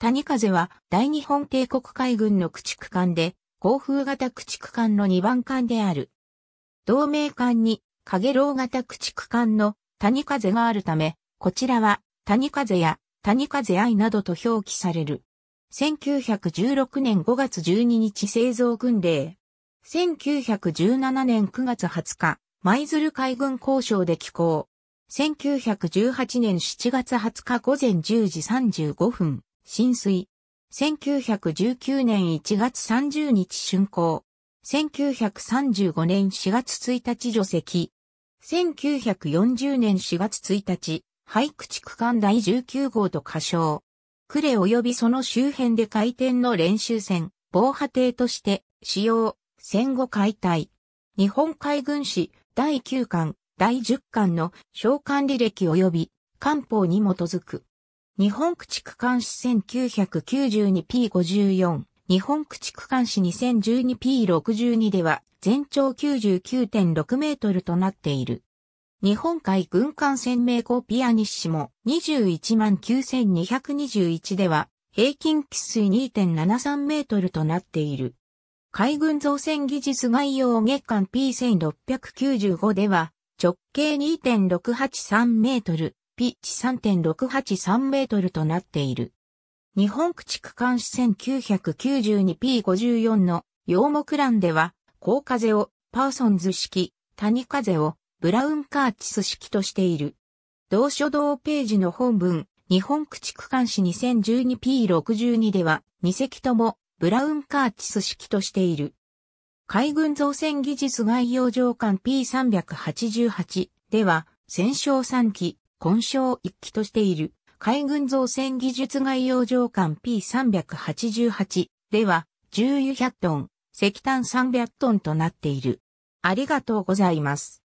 谷風は大日本帝国海軍の駆逐艦で、航風型駆逐艦の2番艦である。同盟艦に、影楼型駆逐艦の谷風があるため、こちらは谷風や谷風愛などと表記される。1916年5月12日製造軍令。1917年9月20日、舞鶴海軍交渉で寄港。1918年7月20日午前10時35分、浸水。1919年1月30日竣工。1935年4月1日除籍。1940年4月1日、廃駆逐区間第19号と仮称。呉及びその周辺で回転の練習船、防波堤として使用、戦後解体。日本海軍史第9巻、第10巻の召喚履歴及び官報に基づく。日本駆逐艦史 1992P54、日本駆逐艦史 2012P62 では全長99.6メートルとなっている。日本海軍艦船名コピアニッシモ219,221では平均喫水2.73メートルとなっている。海軍造船技術概要月間 P1695 では直径2.683メートル、ピッチ3.683メートルとなっている。日本駆逐艦史 1992P54 の洋木欄では、高風をパーソンズ式、谷風をブラウンカーチス式としている。同書道ページの本文、日本駆逐艦史 2012P62 では、2隻ともブラウンカーチス式としている。海軍造船技術概要上艦 P388 では、戦勝3機、混焼一機としている海軍造船技術概要上艦 P388 では重油100トン、石炭300トンとなっている。ありがとうございます。